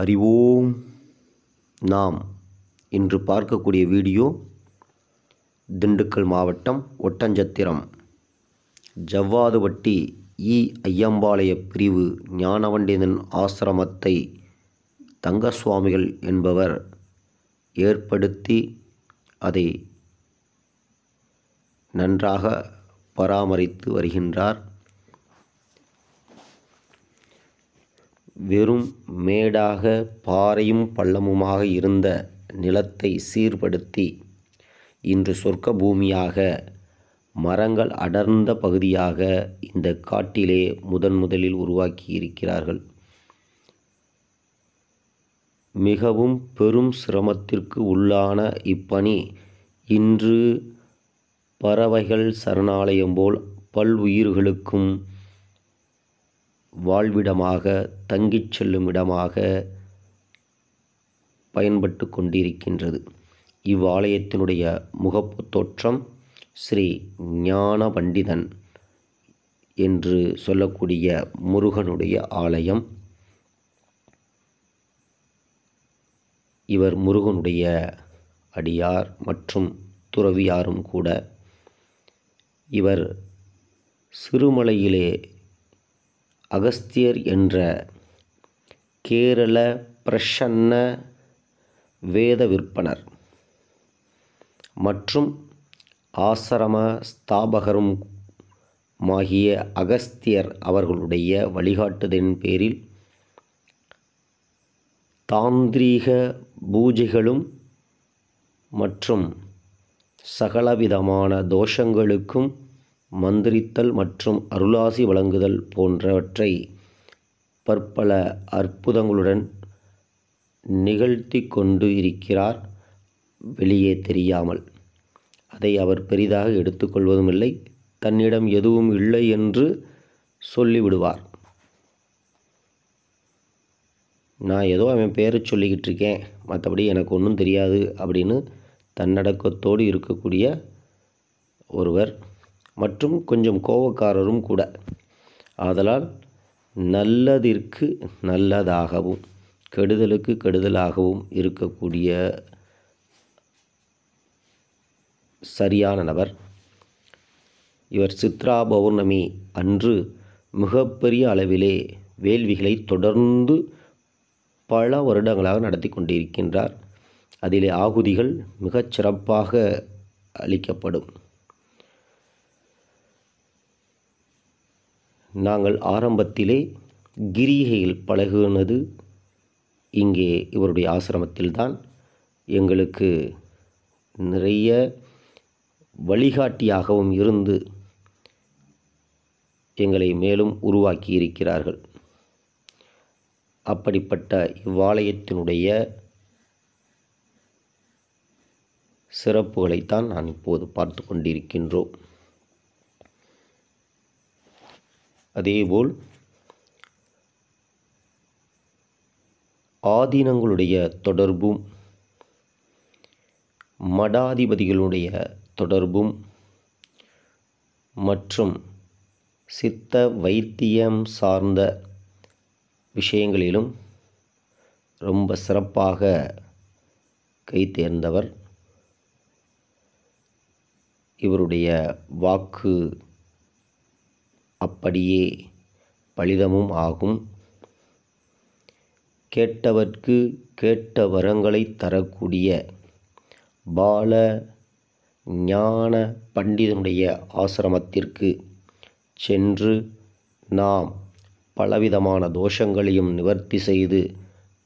அறிவோம் நாம் இன்று பார்க்கக்கூடிய வீடியோ திண்டுக்கல் மாவட்டம் ஒட்டஞ்சத்திரம் ஜவ்வாதுவட்டி இ ஐயம்பாளைய பிரிவு ஞானவண்டிதன் ஆசிரமத்தை தங்கசுவாமிகள் என்பவர் ஏற்படுத்தி அதை நன்றாக பராமரித்து வருகின்றார் வெறும் மேடாக பாறையும் பள்ளமுமாக இருந்த நிலத்தை சீர்படுத்தி இன்று சொர்க்க பூமியாக மரங்கள் அடர்ந்த பகுதியாக இந்த காட்டிலே முதன் முதலில் உருவாக்கி இருக்கிறார்கள் மிகவும் பெரும் சிரமத்திற்கு உள்ளான இப்பணி இன்று பறவைகள் சரணாலயம் போல் பல் உயிர்களுக்கும் வாழ்விடமாக தங்கிச் செல்லும் இடமாக பயன்பட்டு கொண்டிருக்கின்றது இவ்வாலயத்தினுடைய முகப்பு தோற்றம் ஸ்ரீ ஞான பண்டிதன் என்று சொல்லக்கூடிய முருகனுடைய ஆலயம் இவர் முருகனுடைய அடியார் மற்றும் துறவியாரும் கூட இவர் சிறுமலையிலே அகஸ்தியர் என்ற கேரள பிரசன்ன வேத விற்பனர் மற்றும் ஆசிரம ஸ்தாபகரும் மாகிய அகஸ்தியர் அவர்களுடைய வழிகாட்டுதலின் பேரில் தாந்திரீக பூஜைகளும் மற்றும் சகலவிதமான தோஷங்களுக்கும் மந்திரித்தல் மற்றும் அருளாசி வழங்குதல் போன்றவற்றை பற்பல அற்புதங்களுடன் நிகழ்த்தி கொண்டு இருக்கிறார் வெளியே தெரியாமல் அதை அவர் பெரிதாக எடுத்துக்கொள்வதுமில்லை தன்னிடம் எதுவும் இல்லை என்று சொல்லிவிடுவார் நான் ஏதோ அவன் பேரை சொல்லிக்கிட்டு இருக்கேன் மற்றபடி எனக்கு ஒன்றும் தெரியாது அப்படின்னு தன்னடக்கத்தோடு இருக்கக்கூடிய ஒருவர் மற்றும் கொஞ்சம் கோபக்காரரும் கூட ஆதலால் நல்லதிற்கு நல்லதாகவும் கெடுதலுக்கு கெடுதலாகவும் இருக்கக்கூடிய சரியான நபர் இவர் சித்ரா பௌர்ணமி அன்று மிகப்பெரிய அளவிலே வேள்விகளை தொடர்ந்து பல வருடங்களாக நடத்தி கொண்டிருக்கின்றார் அதிலே ஆகுதிகள் மிகச் சிறப்பாக அளிக்கப்படும் நாங்கள் ஆரம்பத்திலே கிரிகையில் பழகுனது இங்கே இவருடைய ஆசிரமத்தில்தான் எங்களுக்கு நிறைய வழிகாட்டியாகவும் இருந்து எங்களை மேலும் உருவாக்கி இருக்கிறார்கள் அப்படிப்பட்ட இவ்வாலயத்தினுடைய சிறப்புகளைத்தான் நான் இப்போது பார்த்து கொண்டிருக்கின்றோம் அதேபோல் ஆதீனங்களுடைய தொடர்பும் மடாதிபதிகளுடைய தொடர்பும் மற்றும் சித்த வைத்தியம் சார்ந்த விஷயங்களிலும் ரொம்ப சிறப்பாக கைத்தேர்ந்தவர் இவருடைய வாக்கு அப்படியே பலிதமும் ஆகும் கேட்டவர்க்கு கேட்ட வரங்களை தரக்கூடிய பால ஞான பண்டிதனுடைய ஆசிரமத்திற்கு சென்று நாம் பலவிதமான தோஷங்களையும் நிவர்த்தி செய்து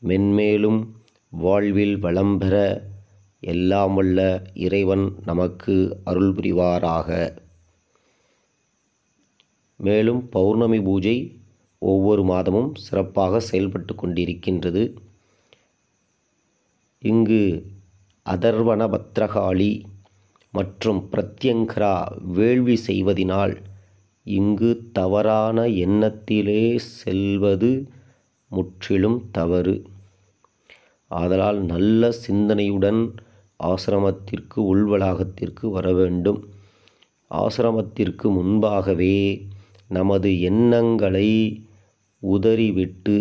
மென்மேலும் வாழ்வில் வளம் பெற எல்லாம் இறைவன் நமக்கு அருள் புரிவாராக மேலும் பௌர்ணமி பூஜை ஒவ்வொரு மாதமும் சிறப்பாக செயல்பட்டு கொண்டிருக்கின்றது இங்கு அதர்வன பத்ரகாளி மற்றும் பிரத்யங்கரா வேள்வி செய்வதினால் இங்கு தவறான எண்ணத்திலே செல்வது முற்றிலும் தவறு ஆதலால் நல்ல சிந்தனையுடன் ஆசிரமத்திற்கு உள்வளாகத்திற்கு வர வேண்டும் ஆசிரமத்திற்கு முன்பாகவே நமது எண்ணங்களை உதறிவிட்டு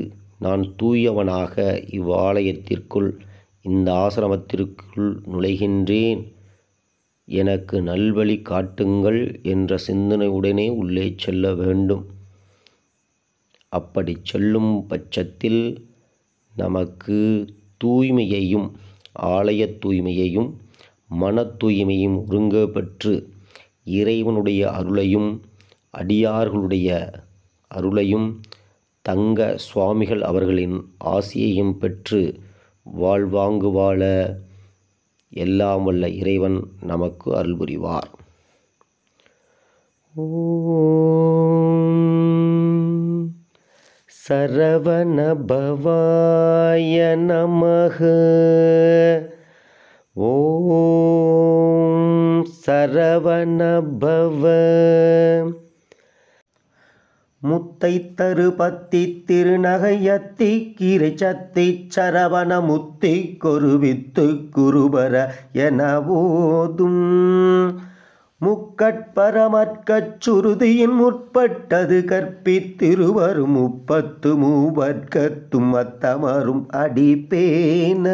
நான் தூயவனாக இவ்வாலயத்திற்குள் இந்த ஆசிரமத்திற்குள் நுழைகின்றேன் எனக்கு நல்வழி காட்டுங்கள் என்ற சிந்தனையுடனே உள்ளே செல்ல வேண்டும் அப்படி செல்லும் பட்சத்தில் நமக்கு தூய்மையையும் ஆலய தூய்மையையும் மன தூய்மையும் ஒருங்கப்பெற்று இறைவனுடைய அருளையும் அடியார்களுடைய அருளையும் தங்க சுவாமிகள் அவர்களின் ஆசியையும் பெற்று வாழ்வாங்கு வாழ எல்லாம் வல்ல இறைவன் நமக்கு அருள் புரிவார் சரவணபவாய நமக ஓம் சரவணபவ முத்தை பத்தி திருநகையத்தி கிரிச்சத்தி சரவண முத்தி கொருவித்து குருபர என ஓதும் முக்கட்பரமற்கச் சுருதியின் முற்பட்டது கற்பித்திருவரும் முப்பத்து மூவர்க்கத்தும் அத்தமரும் அடிப்பேன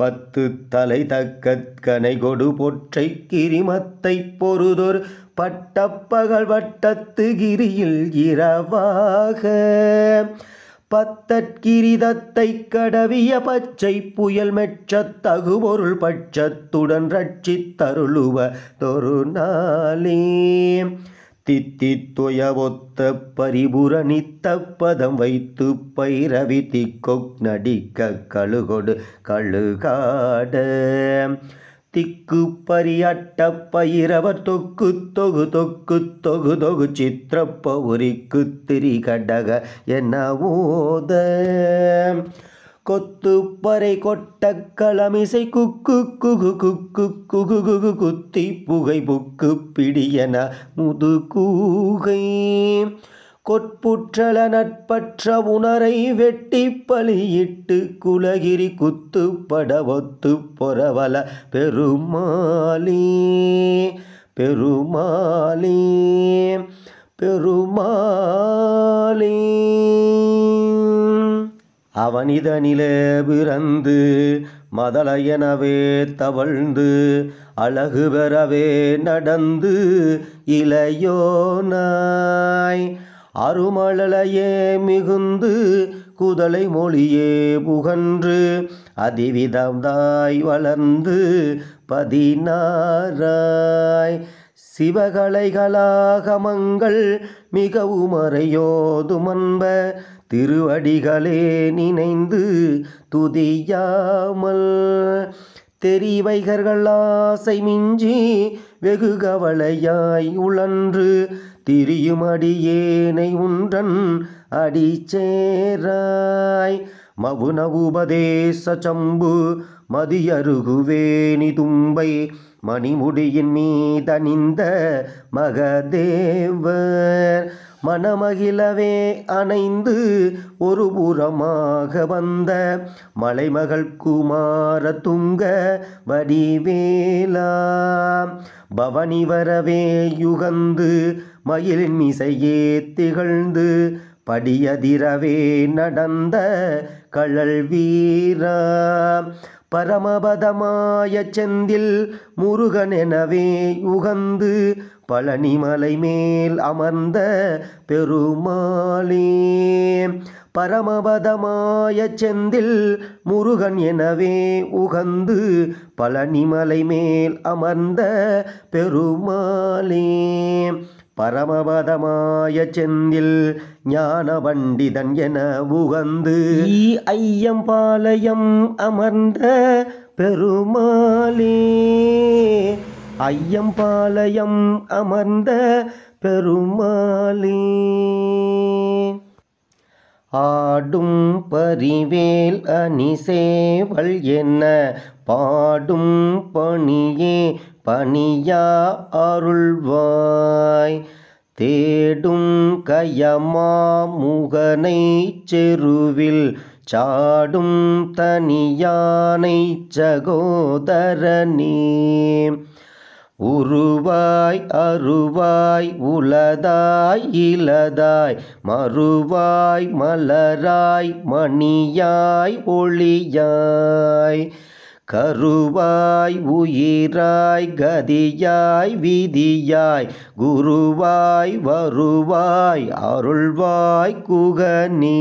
பத்து தலை தக்கற்கனை கொடு பொற்றை கிரிமத்தை பொருதொரு பட்டப்பகல் வட்டத்து கிரியில் இரவாக பத்தற்கிரிதத்தை கடவிய பச்சை புயல் மெச்சத்தகு பொருள் பட்சத்துடன் ரட்சித்தருளுவ தொருநாளே தித்தித்துயவொத்த பரிபுர நித்தப்பதம் வைத்து பைரவி திக்கொக் நடிக்க கழுகொடு கழுகாட திக்கு பரியாட்ட பயிரவர் தொக்கு தொகு தொக்கு தொகு தொகு சித்திரப்ப பௌரிக்கு திரிகடக என ஓத கொத்துப்பறை கொட்ட களமிசை குக்கு குகு குக்கு குகு குகு குத்தி புகை புக்கு பிடியன முதுகூகை கொட்புற்றல நட்பற்ற உணரை வெட்டி பலியிட்டு குலகிரி குத்து படவொத்து பொறவல பெருமாளே பெருமாளே பெருமாளே அவனிதனிலே பிறந்து மதலையனவே தவழ்ந்து அழகு பெறவே நடந்து இளையோனாய் அருமழலையே மிகுந்து குதலை மொழியே புகன்று தாய் வளர்ந்து பதினாராய் சிவகலைகளாகமங்கள் மிகவும் அறையோதுமன்ப திருவடிகளே நினைந்து துதியாமல் தெரிவைகர்கள் ஆசை மிஞ்சி வெகு கவலையாய் உழன்று திரியும் அடியேனை உன்றன் அடிச்சேராய் மவுன உபதேச சம்பு மதியருகுவேணி தும்பை மணிமுடியின் மீதனிந்த மகதேவர் மனமகிழவே அணைந்து ஒரு புறமாக வந்த மலைமகள் குமார துங்க வடிவேலா பவனி வரவே யுகந்து மயிலின் மிசையே திகழ்ந்து படியதிரவே நடந்த கழல் வீரா பரமபதமாய செந்தில் முருகனெனவே உகந்து பழனிமலை மேல் அமர்ந்த பெருமாளே பரமபதமாய செந்தில் முருகன் எனவே உகந்து பழனிமலை மேல் அமர்ந்த பெருமாளே பரமபதமாய செந்தில் ஞான பண்டிதன் என உகந்து ஐயம்பாளையம் அமர்ந்த பெருமாளே ஐயம்பாளையம் அமர்ந்த பெருமாளே ஆடும் பரிவேல் அணிசேவல் என்ன பாடும் பணியே பணியா அருள்வாய் தேடும் கயமா முகனை செருவில் சாடும் தனியானை சகோதரனே உருவாய் அருவாய் உலதாய் இலதாய் மறுவாய் மலராய் மணியாய் ஒளியாய் கருவாய் உயிராய் கதியாய் விதியாய் குருவாய் வருவாய் அருள்வாய் குகனீ